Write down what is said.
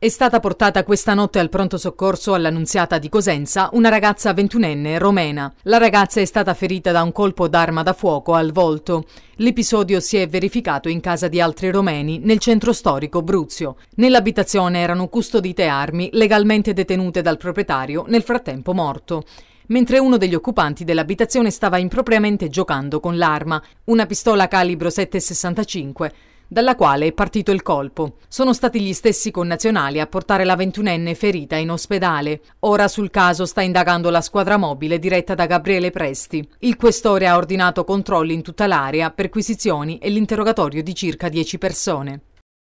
È stata portata questa notte al pronto soccorso all'Annunziata di Cosenza una ragazza ventunenne romena. La ragazza è stata ferita da un colpo d'arma da fuoco al volto. L'episodio si è verificato in casa di altri romeni nel centro storico Bruzio. Nell'abitazione erano custodite armi legalmente detenute dal proprietario, nel frattempo morto mentre uno degli occupanti dell'abitazione stava impropriamente giocando con l'arma, una pistola calibro 765 dalla quale è partito il colpo. Sono stati gli stessi connazionali a portare la ventunenne ferita in ospedale. Ora sul caso sta indagando la squadra mobile diretta da Gabriele Presti. Il questore ha ordinato controlli in tutta l'area, perquisizioni e l'interrogatorio di circa 10 persone.